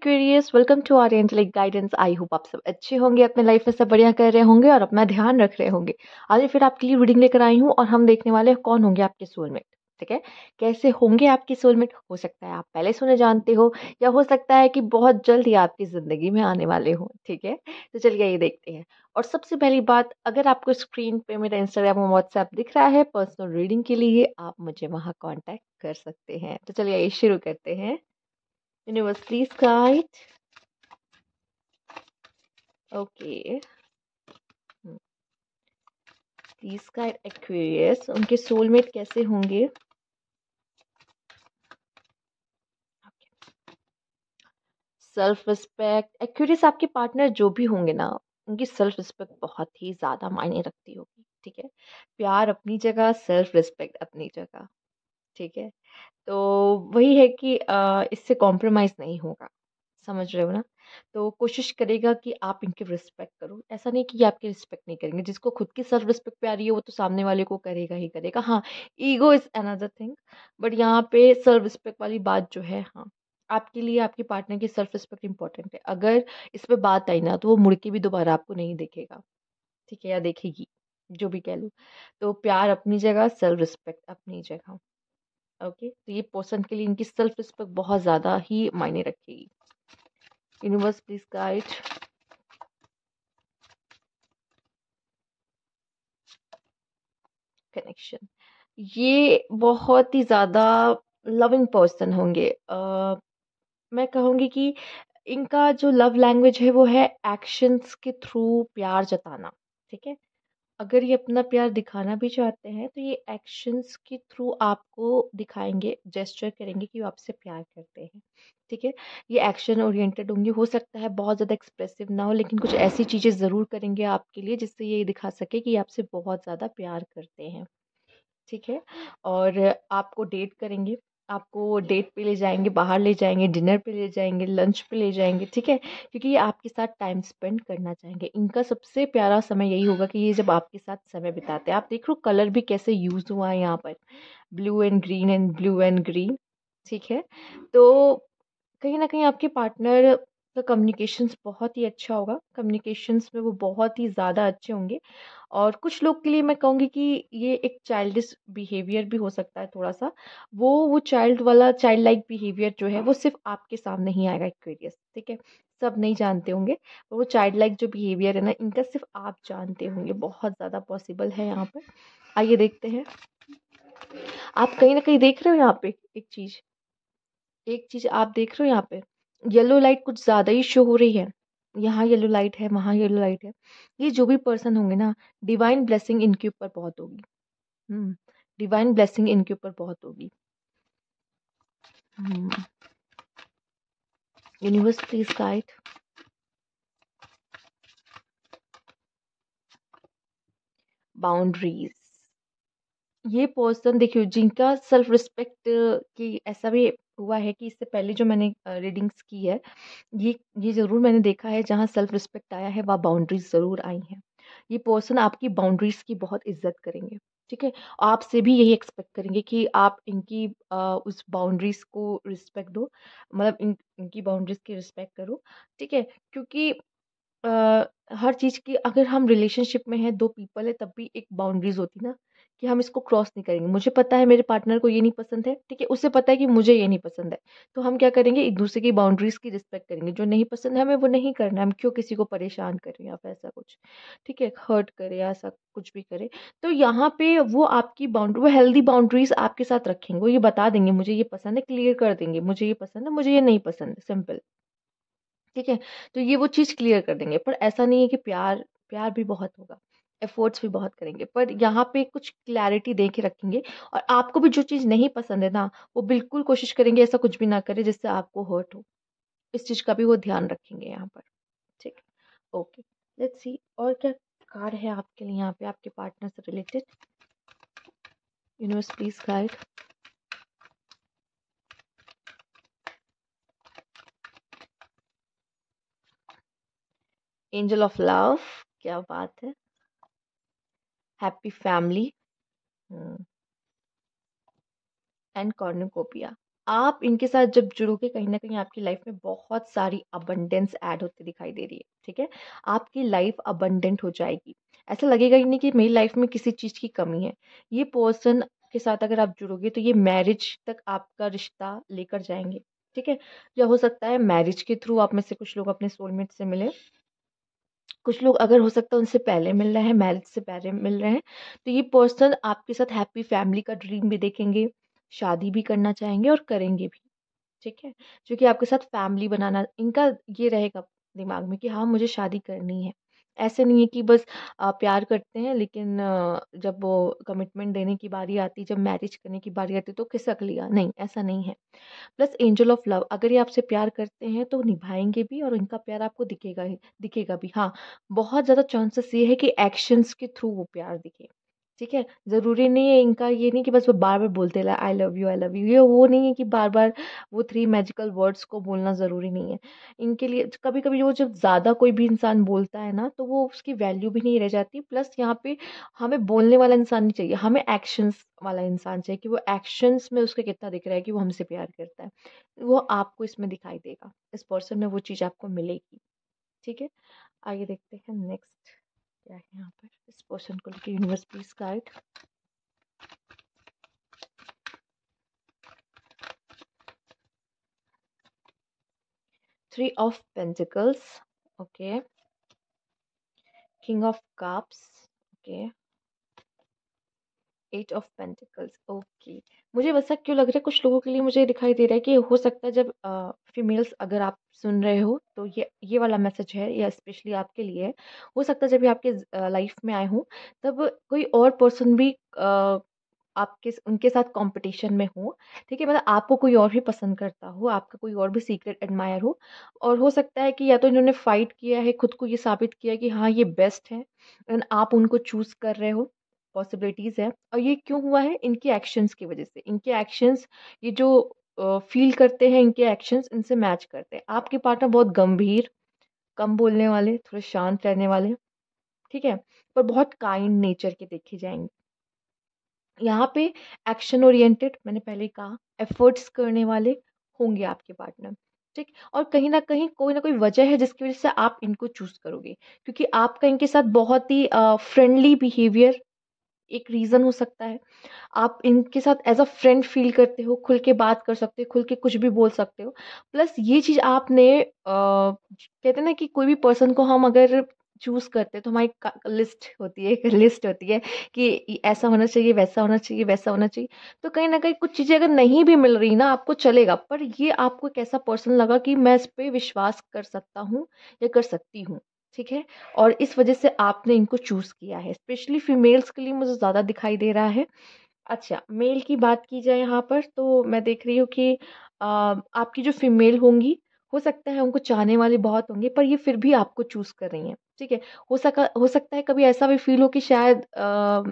Aquarius welcome to our angelic guidance I hope आप सब अच्छे होंगे अपने लाइफ में सब बढ़िया कर रहे होंगे और अपना ध्यान रख रहे होंगे आज फिर आपके लिए रीडिंग लेकर आई हूँ और हम देखने वाले कौन होंगे आपके सोलमेट ठीक है कैसे होंगे आपके सोलमेट हो सकता है आप पहले से उन्हें जानते हो या हो सकता है कि बहुत जल्द ही आपकी ज़िंदगी में आने वाले हों ठीक है तो चलिए ये देखते हैं और सबसे पहली बात अगर आपको स्क्रीन पे मेरा इंस्टाग्राम और व्हाट्सएप दिख रहा है पर्सनल रीडिंग के लिए आप मुझे वहाँ कॉन्टैक्ट कर सकते हैं तो चलिए ये शुरू करते हैं universe please okay प्लीज का एक्वेरियस उनके सोलमेट कैसे होंगे सेल्फ रिस्पेक्ट एक्वेरियस आपके पार्टनर जो भी होंगे ना उनकी सेल्फ रिस्पेक्ट बहुत ही ज़्यादा मायने रखती होगी ठीक है प्यार अपनी जगह सेल्फ रिस्पेक्ट अपनी जगह ठीक है तो वही है कि इससे कॉम्प्रोमाइज़ नहीं होगा, समझ रहे हो ना? तो कोशिश करेगा कि आप इनके रिस्पेक्ट करो, ऐसा नहीं कि ये आपकी रिस्पेक्ट नहीं करेंगे, जिसको खुद की सेल्फ रिस्पेक्ट प्यारी है वो तो सामने वाले को करेगा ही करेगा। हाँ, ego is another thing but यहाँ पे सेल्फ रिस्पेक्ट वाली बात जो है हाँ, आपके लिए आपके पार्टनर की सेल्फ रिस्पेक्ट इम्पोर्टेंट है। अगर इस पर बात आई ना तो वो मुड़ के भी दोबारा आपको नहीं देखेगा, ठीक है या देखेगी, जो भी कह लो। तो प्यार अपनी जगह, सेल्फ रिस्पेक्ट अपनी जगह। ओके तो ये पर्सन के लिए इनकी सेल्फ रिस्पेक्ट बहुत ज़्यादा ही मायने रखेगी यूनिवर्स प्लीज गाइड कनेक्शन ये बहुत ही ज़्यादा लविंग पर्सन होंगे uh, मैं कहूँगी कि इनका जो लव लैंग्वेज है वो है एक्शंस के थ्रू प्यार जताना ठीक है अगर ये अपना प्यार दिखाना भी चाहते हैं तो ये एक्शंस के थ्रू आपको दिखाएंगे जेस्टर करेंगे कि वो आपसे प्यार करते हैं ठीक है ये एक्शन ओरिएंटेड होंगे हो सकता है बहुत ज़्यादा एक्सप्रेसिव ना हो लेकिन कुछ ऐसी चीज़ें ज़रूर करेंगे आपके लिए जिससे ये दिखा सके कि आपसे बहुत ज़्यादा प्यार करते हैं ठीक है और आपको डेट करेंगे आपको डेट पे ले जाएंगे बाहर ले जाएंगे डिनर पे ले जाएंगे लंच पे ले जाएंगे ठीक है क्योंकि ये आपके साथ टाइम स्पेंड करना चाहेंगे इनका सबसे प्यारा समय यही होगा कि ये जब आपके साथ समय बिताते हैं आप देख लो कलर भी कैसे यूज़ हुआ है यहाँ पर blue and green and blue and green ठीक है तो कहीं ना कहीं आपके पार्टनर तो कम्युनिकेशंस बहुत ही अच्छा होगा कम्युनिकेशंस में वो बहुत ही ज़्यादा अच्छे होंगे और कुछ लोग के लिए मैं कहूँगी कि ये एक चाइल्डिस बिहेवियर भी हो सकता है थोड़ा सा वो वो चाइल्ड वाला चाइल्ड लाइक बिहेवियर जो है वो सिर्फ आपके सामने ही आएगा एक्वेरियस ठीक है सब नहीं जानते होंगे वो चाइल्ड लाइक जो बिहेवियर है ना इनका सिर्फ आप जानते होंगे बहुत ज़्यादा पॉसिबल है यहाँ पर आइए देखते हैं आप कहीं ना कहीं देख रहे हो यहाँ पे एक चीज़ एक चीज़ आप देख रहे हो यहाँ पे येलो लाइट कुछ ज़्यादा ही शो हो रही है यहाँ येलो लाइट है वहाँ येलो लाइट है ये जो भी पर्सन होंगे ना डिवाइन ब्लेसिंग इनके ऊपर बहुत होगी डिवाइन हम्म, ब्लेसिंग इनके ऊपर बहुत होगी यूनिवर्स प्लीज गाइड बाउंड्रीज ये पर्सन देखियो जिनका सेल्फ रिस्पेक्ट की ऐसा भी हुआ है कि इससे पहले जो मैंने रीडिंग्स की है ये ये ज़रूर मैंने देखा है जहाँ सेल्फ रिस्पेक्ट आया है वहाँ बाउंड्रीज ज़रूर आई हैं ये पर्सन आपकी बाउंड्रीज़ की बहुत इज्जत करेंगे ठीक है आपसे भी यही एक्सपेक्ट करेंगे कि आप इनकी आ, उस बाउंड्रीज़ को रिस्पेक्ट दो मतलब इन इनकी बाउंड्रीज़ की रिस्पेक्ट करो ठीक है क्योंकि आ, हर चीज़ की अगर हम रिलेशनशिप में हैं दो पीपल है तब भी एक बाउंड्रीज होती ना कि हम इसको क्रॉस नहीं करेंगे मुझे पता है मेरे पार्टनर को ये नहीं पसंद है ठीक है उसे पता है कि मुझे ये नहीं पसंद है तो हम क्या करेंगे एक दूसरे की बाउंड्रीज़ की रिस्पेक्ट करेंगे जो नहीं पसंद है हमें वो नहीं करना है हम क्यों किसी को परेशान करें या ऐसा कुछ ठीक है हर्ट करें या ऐसा कुछ भी करें तो यहाँ पे वो आपकी बाउंड्री वो हेल्दी बाउंड्रीज़ आपके साथ रखेंगे वो ये बता देंगे मुझे ये पसंद है क्लियर कर देंगे मुझे ये पसंद है मुझे ये नहीं पसंद है सिंपल ठीक है तो ये वो चीज़ क्लियर कर देंगे पर ऐसा नहीं है कि प्यार प्यार भी बहुत होगा एफ़र्ट्स भी बहुत करेंगे पर यहाँ पे कुछ क्लैरिटी दे के रखेंगे और आपको भी जो चीज़ नहीं पसंद है ना वो बिल्कुल कोशिश करेंगे ऐसा कुछ भी ना करें जिससे आपको हर्ट हो इस चीज़ का भी वो ध्यान रखेंगे यहाँ पर ठीक ओके लेट्स सी और क्या कार है आपके लिए यहाँ पे आपके पार्टनर से related universe please guide angel of love क्या बात है happy family and hmm, cornucopia आप इनके साथ जब जुड़ोगे कहीं ना कहीं आपकी लाइफ में बहुत सारी अबंडेंस ऐड होती दिखाई दे रही है ठीक है आपकी लाइफ अबंडेंट हो जाएगी ऐसा लगेगा ही नहीं कि मेरी लाइफ में किसी चीज़ की कमी है ये पर्सन के साथ अगर आप जुड़ोगे तो ये मैरिज तक आपका रिश्ता लेकर जाएंगे ठीक है या हो सकता है मैरिज के थ्रू आप में से कुछ लोग अपने सोलमेट से मिले कुछ लोग अगर हो सकता है उनसे पहले मिल रहे हैं मैरिज से पहले मिल रहे हैं तो ये पर्सन आपके साथ हैप्पी फैमिली का ड्रीम भी देखेंगे शादी भी करना चाहेंगे और करेंगे भी ठीक है जो कि आपके साथ फैमिली बनाना इनका ये रहेगा दिमाग में कि हाँ मुझे शादी करनी है ऐसे नहीं है कि बस प्यार करते हैं लेकिन जब वो कमिटमेंट देने की बारी आती जब मैरिज करने की बारी आती तो खिसक लिया नहीं ऐसा नहीं है प्लस एंजल ऑफ लव अगर ये आपसे प्यार करते हैं तो निभाएंगे भी और इनका प्यार आपको दिखेगा ही दिखेगा भी हाँ बहुत ज़्यादा चांसेस ये है कि एक्शंस के थ्रू वो प्यार दिखे ठीक है ज़रूरी नहीं है इनका ये नहीं कि बस वो बार बार बोलते रहे I love you I love you ये वो नहीं है कि बार बार वो थ्री मैजिकल वर्ड्स को बोलना ज़रूरी नहीं है इनके लिए कभी कभी वो जब ज़्यादा कोई भी इंसान बोलता है ना तो वो उसकी वैल्यू भी नहीं रह जाती प्लस यहाँ पे हमें बोलने वाला इंसान नहीं चाहिए हमें एक्शंस वाला इंसान चाहिए कि वो एक्शंस में उसका कितना दिख रहा है कि वो हमसे प्यार करता है वो आपको इसमें दिखाई देगा इस पर्सन में वो चीज़ आपको मिलेगी ठीक है आगे देखते हैं नेक्स्ट क्या है यहाँ पर इस पोर्शन को लेकर universities guide three of pentacles okay king of cups okay eight of pentacles okay मुझे वैसा क्यों लग रहा है कुछ लोगों के लिए मुझे दिखाई दे रहा है कि हो सकता है जब फीमेल्स अगर आप सुन रहे हो तो ये ये वाला मैसेज है या स्पेशली आपके लिए है हो सकता है जब ये आपके लाइफ में आए हों तब कोई और पर्सन भी आपके उनके साथ कंपटीशन में हो ठीक है मतलब आपको कोई और भी पसंद करता हो आपका कोई और भी सीक्रेट एडमायर हो और हो सकता है कि या तो इन्होंने फ़ाइट किया है खुद को ये साबित किया है कि हाँ ये बेस्ट है एंड आप उनको चूज़ कर रहे हो पॉसिबिलिटीज़ है और ये क्यों हुआ है इनके एक्शंस की वजह से इनके एक्शंस ये जो फील करते हैं इनके एक्शंस इनसे मैच करते हैं आपके पार्टनर बहुत गंभीर कम बोलने वाले थोड़े शांत रहने वाले ठीक है पर बहुत काइंड नेचर के देखे जाएंगे यहाँ पे एक्शन ओरिएंटेड मैंने पहले कहा एफर्ट्स करने वाले होंगे आपके पार्टनर ठीक और कहीं ना कहीं कोई ना कोई वजह है जिसकी वजह से आप इनको चूज करोगे क्योंकि आपका इनके साथ बहुत ही फ्रेंडली बिहेवियर एक रीज़न हो सकता है आप इनके साथ एज अ फ्रेंड फील करते हो खुल के बात कर सकते हो खुल के कुछ भी बोल सकते हो प्लस ये चीज़ आपने आ, कहते ना कि कोई भी पर्सन को हम अगर चूज़ करते हैं तो हमारी लिस्ट होती है एक लिस्ट होती है कि ऐसा होना चाहिए वैसा होना चाहिए वैसा होना चाहिए तो कहीं ना कहीं कुछ चीज़ें अगर नहीं भी मिल रही ना आपको चलेगा पर ये आपको एक ऐसा पर्सन लगा कि मैं इस पर विश्वास कर सकता हूँ या कर सकती हूँ ठीक है और इस वजह से आपने इनको चूज़ किया है स्पेशली फीमेल्स के लिए मुझे ज़्यादा दिखाई दे रहा है अच्छा मेल की बात की जाए यहाँ पर तो मैं देख रही हूँ कि आ, आपकी जो फीमेल होंगी हो सकता है उनको चाहने वाले बहुत होंगे पर ये फिर भी आपको चूज़ कर रही हैं ठीक है हो सका हो सकता है कभी ऐसा भी फील हो कि शायद आ,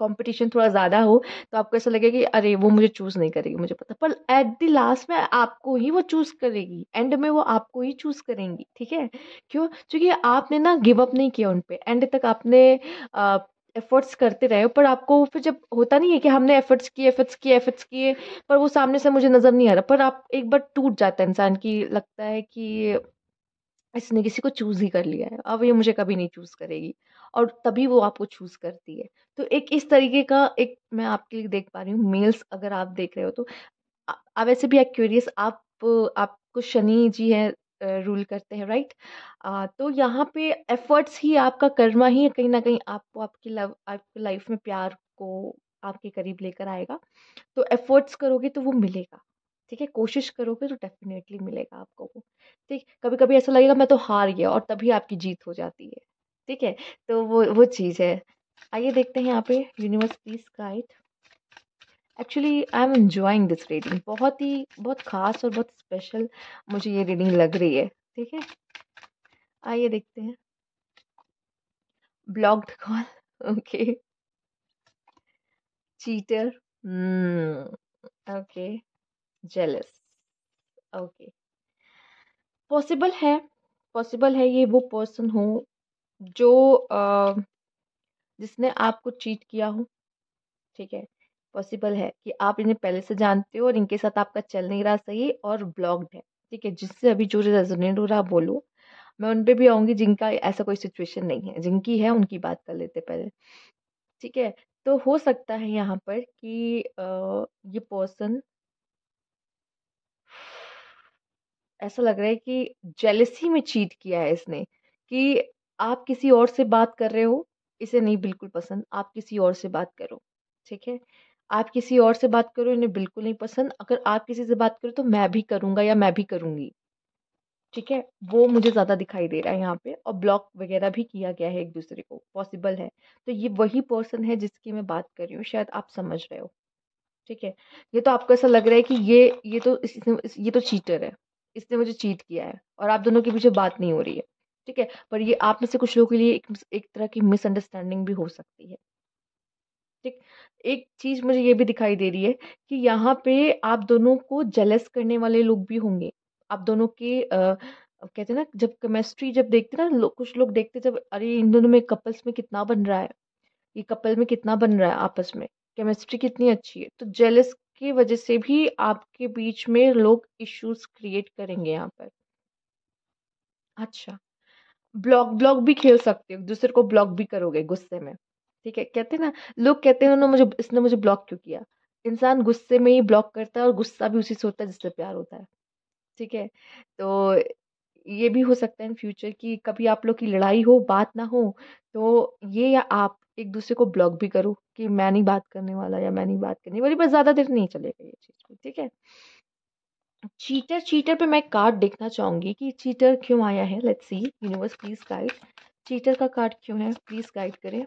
कंपटीशन थोड़ा ज़्यादा हो तो आपको ऐसा लगेगा कि अरे वो मुझे चूज़ नहीं करेगी मुझे पता पर एट द लास्ट में आपको ही वो चूज़ करेगी एंड में वो आपको ही चूज़ करेंगी ठीक है क्यों क्योंकि आपने ना गिव अप नहीं किया उन पर एंड तक आपने आ, एफर्ट्स करते रहे पर आपको फिर जब होता नहीं है कि हमने एफर्ट्स किए एफर्ट्स किए एफर्ट्स किए पर वो सामने से मुझे नज़र नहीं आ रहा पर आप एक बार टूट जाता है इंसान की लगता है कि इसने किसी को चूज़ ही कर लिया है अब ये मुझे कभी नहीं चूज़ करेगी और तभी वो आपको चूज़ करती है तो एक इस तरीके का एक मैं आपके लिए देख पा रही हूँ मेल्स अगर आप देख रहे हो तो आप वैसे भी एक्यूरियस आप आपको शनि जी है रूल करते हैं राइट आ, तो यहाँ पे एफर्ट्स ही आपका कर्मा ही कहीं ना कहीं आपको आपकी लव आपकी लाइफ में प्यार को आपके करीब लेकर आएगा तो एफर्ट्स करोगे तो वो मिलेगा ठीक है कोशिश करोगे तो डेफिनेटली मिलेगा आपको वो ठीक कभी कभी ऐसा लगेगा मैं तो हार गया और तभी आपकी जीत हो जाती है ठीक है तो वो वो चीज़ है आइए देखते हैं यहाँ पे universe peace guide actually I am enjoying this reading बहुत ही बहुत ख़ास और बहुत स्पेशल मुझे ये रीडिंग लग रही है ठीक है आइए देखते हैं blocked call okay cheater okay jealous okay possible है पॉसिबल है ये वो पर्सन हो जो जिसने आपको चीट किया हो, ठीक है? पॉसिबल है कि आप इन्हें पहले से जानते हो और इनके साथ आपका चल नहीं रहा सही और ब्लॉक्ड है, ठीक है? जिससे अभी जो रेज़ोनेट हो रहा है बोलो। मैं उन पर भी आऊँगी जिनका ऐसा कोई सिचुएशन नहीं है, जिनकी है उनकी बात कर लेते पहले, ठीक है? तो हो सकता है यहाँ पर कि आ, ये पर्सन ऐसा लग रहा है कि जेलसी में चीट किया है इसने कि आप किसी और से बात कर रहे हो इसे नहीं बिल्कुल पसंद आप किसी और से बात करो ठीक है आप किसी और से बात करो इन्हें बिल्कुल नहीं पसंद अगर आप किसी से बात करो तो मैं भी करूँगा या मैं भी करूँगी ठीक है वो मुझे ज़्यादा दिखाई दे रहा है यहाँ पे और ब्लॉक वगैरह भी किया गया है एक दूसरे को पॉसिबल है तो ये वही पर्सन है जिसकी मैं बात कर रही हूँ शायद आप समझ रहे हो ठीक है ये तो आपको ऐसा लग रहा है कि ये ये तो इस ये तो चीटर है इसने मुझे चीट किया है और आप दोनों के पीछे बात नहीं हो रही है ठीक है पर ये आप में से कुछ लोगों के लिए एक, एक तरह की मिसअंडरस्टैंडिंग भी हो सकती है ठीक एक चीज़ मुझे ये भी दिखाई दे रही है कि यहाँ पे आप दोनों को जेलस करने वाले लोग भी होंगे आप दोनों के आ, कहते हैं ना जब केमिस्ट्री जब देखते ना लो, कुछ लोग देखते जब अरे इन दोनों में कपल्स में कितना बन रहा है ये कपल में कितना बन रहा है आपस में केमिस्ट्री कितनी अच्छी है तो जेलस की वजह से भी आपके बीच में लोग इश्यूज क्रिएट करेंगे यहाँ पर अच्छा ब्लॉक ब्लॉक भी खेल सकते हो दूसरे को ब्लॉक भी करोगे गुस्से में ठीक है कहते हैं ना लोग कहते हैं उन्होंने मुझे इसने मुझे ब्लॉक क्यों किया इंसान गुस्से में ही ब्लॉक करता है और गुस्सा भी उसी से होता है जिससे प्यार होता है ठीक है तो ये भी हो सकता है इन फ्यूचर की कभी आप लोग की लड़ाई हो बात ना हो तो ये या आप एक दूसरे को ब्लॉक भी करो कि मैं नहीं बात करने वाला या मैं नहीं बात करने वाली बस ज़्यादा देर नहीं चलेगा ये चीज़ ठीक है चीटर चीटर पे मैं कार्ड देखना चाहूंगी कि चीटर क्यों आया है let's see universe please guide cheater का कार्ड क्यों है प्लीज़ गाइड करें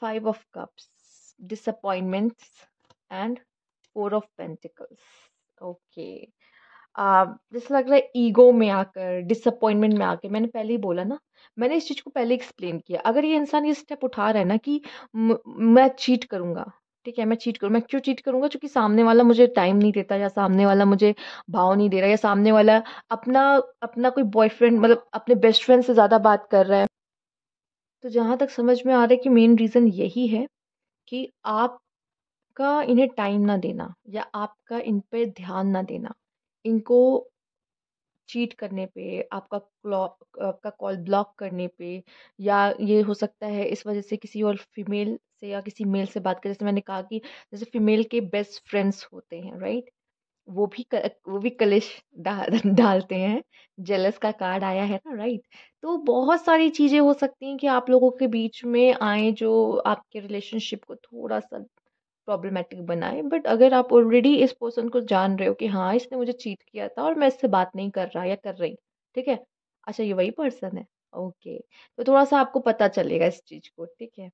five of cups disappointments and four of pentacles okay जैसे लग रहा है ईगो में आकर डिसअपॉइंटमेंट में आकर मैंने पहले ही बोला ना मैंने इस चीज़ को पहले एक्सप्लेन किया अगर ये इंसान ये स्टेप उठा रहा है ना कि मैं चीट करूँगा ठीक है मैं चीट करूँ मैं क्यों चीट करूँगा क्योंकि सामने वाला मुझे टाइम नहीं देता या सामने वाला मुझे भाव नहीं दे रहा या सामने वाला अपना अपना कोई बॉयफ्रेंड मतलब अपने बेस्ट फ्रेंड से ज़्यादा बात कर रहा है तो जहाँ तक समझ में आ रहा है कि मेन रीज़न यही है कि आपका इन्हें टाइम ना देना या आपका इन पर ध्यान ना देना इनको चीट करने पे आपका आपका कॉल ब्लॉक करने पे या ये हो सकता है इस वजह से किसी और फीमेल से या किसी मेल से बात करें जैसे मैंने कहा कि जैसे फीमेल के बेस्ट फ्रेंड्स होते हैं राइट वो भी कर, वो भी कलेश डा, डालते हैं जेलस का कार्ड आया है ना राइट तो बहुत सारी चीज़ें हो सकती हैं कि आप लोगों के बीच में आए जो आपके रिलेशनशिप को थोड़ा सा प्रॉब्लमेटिक बनाए बट अगर आप ऑलरेडी इस पर्सन को जान रहे हो कि हाँ इसने मुझे चीट किया था और मैं इससे बात नहीं कर रहा या कर रही ठीक है अच्छा ये वही पर्सन है ओके तो थोड़ा सा आपको पता चलेगा इस चीज़ को ठीक है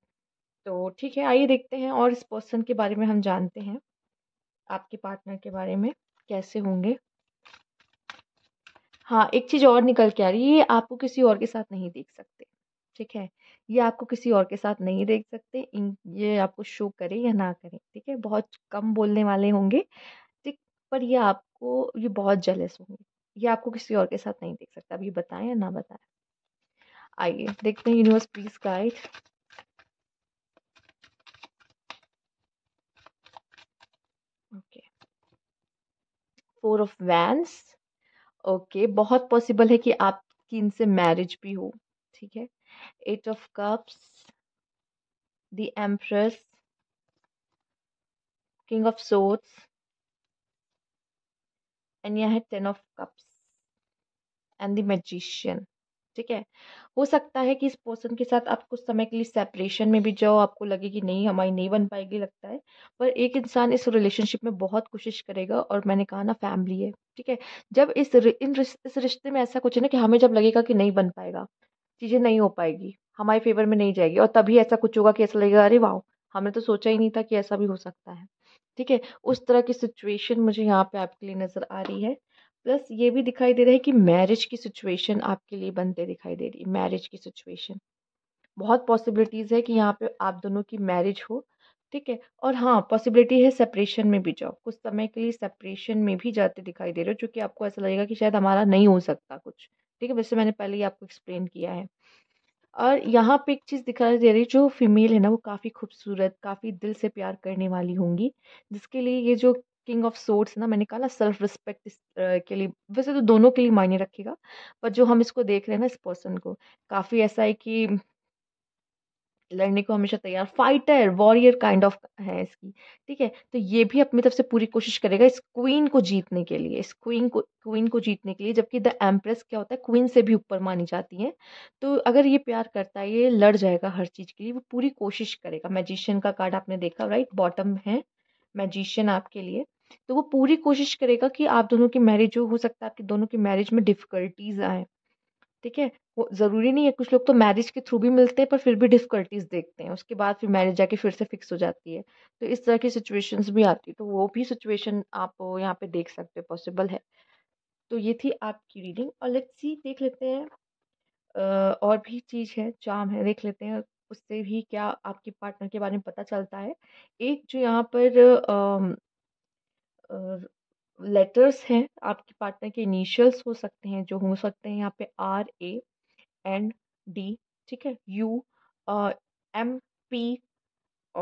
तो ठीक है आइए देखते हैं और इस पर्सन के बारे में हम जानते हैं आपके पार्टनर के बारे में कैसे होंगे हाँ एक चीज़ और निकल के आ रही है ये आपको किसी और के साथ नहीं देख सकते ठीक है ये आपको किसी और के साथ नहीं देख सकते इन ये आपको शो करें या ना करें ठीक है बहुत कम बोलने वाले होंगे ठीक पर ये आपको ये बहुत जेलस होंगे ये आपको किसी और के साथ नहीं देख सकता अब ये बताएं या ना बताएं आइए देखते हैं universe please guide okay four of wands okay बहुत पॉसिबल है कि आपकी इनसे मैरिज भी हो ठीक है eight of cups the empress king of swords and यह है ten of cups and the magician ठीक है हो सकता है कि इस पर्सन के साथ आप कुछ समय के लिए सेपरेशन में भी जाओ आपको लगे कि नहीं हमारी नहीं बन पाएगी लगता है पर एक इंसान इस रिलेशनशिप में बहुत कोशिश करेगा और मैंने कहा ना फैमिली है ठीक है जब इस इन इस रिश्ते में ऐसा कुछ है ना कि हमें जब लगेगा कि नहीं बन पाएगा चीज़ें नहीं हो पाएगी हमारे फेवर में नहीं जाएगी और तभी ऐसा कुछ होगा कि ऐसा लगेगा अरे वाह हमने तो सोचा ही नहीं था कि ऐसा भी हो सकता है ठीक है उस तरह की सिचुएशन मुझे यहाँ पे आपके लिए नज़र आ रही है प्लस ये भी दिखाई दे रहा है कि मैरिज की सिचुएशन आपके लिए बनते दिखाई दे रही है मैरिज की सिचुएशन बहुत पॉसिबिलिटीज़ है कि यहाँ पे आप दोनों की मैरिज हो ठीक है और हाँ पॉसिबिलिटी है सेपरेशन में भी जाओ कुछ समय के लिए सेपरेशन में भी जाते दिखाई दे रहे हो चूंकि आपको ऐसा लगेगा कि शायद हमारा नहीं हो सकता कुछ ठीक है वैसे मैंने पहले ही आपको एक्सप्लेन किया है और यहाँ पे एक चीज़ दिखाई दे रही है जो फीमेल है ना वो काफ़ी खूबसूरत काफ़ी दिल से प्यार करने वाली होंगी जिसके लिए ये जो किंग ऑफ सोर्ट्स ना मैंने कहा ना सेल्फ रिस्पेक्ट इस के लिए वैसे तो दोनों के लिए मायने रखेगा पर जो हम इसको देख रहे हैं ना इस पर्सन को काफ़ी ऐसा है कि लड़ने को हमेशा तैयार फाइटर वॉरियर काइंड ऑफ है इसकी ठीक है तो ये भी अपनी तरफ से पूरी कोशिश करेगा इस क्वीन को जीतने के लिए इस क्वीन को क्वीन को जीतने के लिए जबकि द एम्प्रेस क्या होता है क्वीन से भी ऊपर मानी जाती है तो अगर ये प्यार करता है ये लड़ जाएगा हर चीज़ के लिए वो पूरी कोशिश करेगा मैजिशियन का कार्ड आपने देखा राइट बॉटम है मैजिशियन आपके लिए तो वो पूरी कोशिश करेगा कि आप दोनों की मैरिज जो हो सकता है आपके दोनों की मैरिज में डिफ़िकल्टीज आए ठीक है वो ज़रूरी नहीं है कुछ लोग तो मैरिज के थ्रू भी मिलते हैं पर फिर भी डिफ़िकल्टीज़ देखते हैं उसके बाद फिर मैरिज जाके फिर से फिक्स हो जाती है तो इस तरह की सिचुएशंस भी आती है तो वो भी सिचुएशन आप यहाँ पे देख सकते हो पॉसिबल है तो ये थी आपकी रीडिंग और लेट्स सी देख लेते हैं और भी चीज़ है चाम है देख लेते हैं उससे भी क्या आपके पार्टनर के बारे में पता चलता है एक जो यहाँ पर लेटर्स हैं आपके पार्टनर के इनिशियल्स हो सकते हैं जो हो सकते हैं यहाँ पे आर ए एन डी ठीक है यू एम पी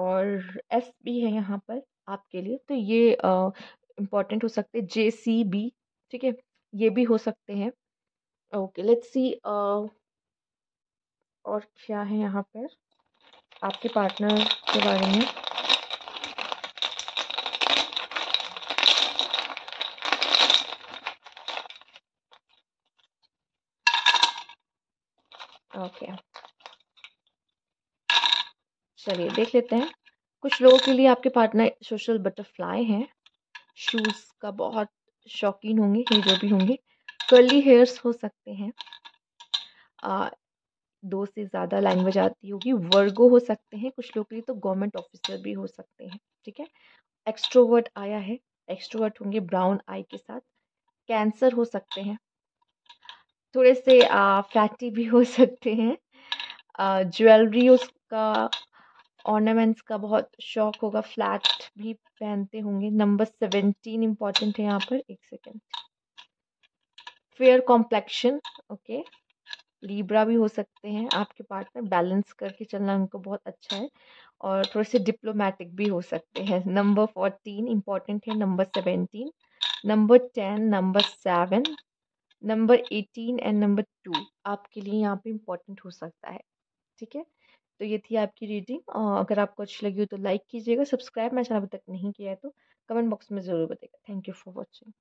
और एस भी है यहाँ पर आपके लिए तो ये इम्पॉर्टेंट uh, हो सकते हैं जे सी बी ठीक है ये भी हो सकते हैं ओके लेट्स सी और क्या है यहाँ पर आपके पार्टनर के बारे में ओके चलिए देख लेते हैं कुछ लोगों के लिए आपके पार्टनर सोशल बटरफ्लाई हैं शूज़ का बहुत शौकीन होंगे ये जो भी होंगे कर्ली हेयर्स हो सकते हैं आ, दो से ज़्यादा लैंग्वेज आती होगी वर्गो हो सकते हैं कुछ लोग के लिए तो गवर्नमेंट ऑफिसर भी हो सकते हैं ठीक है एक्स्ट्रोवर्ट आया है एक्स्ट्रोवर्ट होंगे ब्राउन आई के साथ कैंसर हो सकते हैं थोड़े से फैटी भी हो सकते हैं ज्वेलरी उसका ऑर्नामेंट्स का बहुत शौक होगा फ्लैट भी पहनते होंगे नंबर सेवेंटीन इम्पॉर्टेंट है यहाँ पर एक second fair complexion okay Libra भी हो सकते हैं आपके पार्टनर बैलेंस करके चलना उनको बहुत अच्छा है और थोड़े से डिप्लोमेटिक भी हो सकते हैं नंबर फोर्टीन इम्पॉर्टेंट है number seventeen number ten number seven number eighteen and number two आपके लिए यहाँ पे इम्पोर्टेंट हो सकता है ठीक है तो ये थी आपकी रीडिंग और अगर आपको अच्छी लगी हो तो लाइक कीजिएगा सब्सक्राइब मैं चैनल अभी तक नहीं किया है तो कमेंट बॉक्स में ज़रूर बताइएगा थैंक यू फॉर वॉचिंग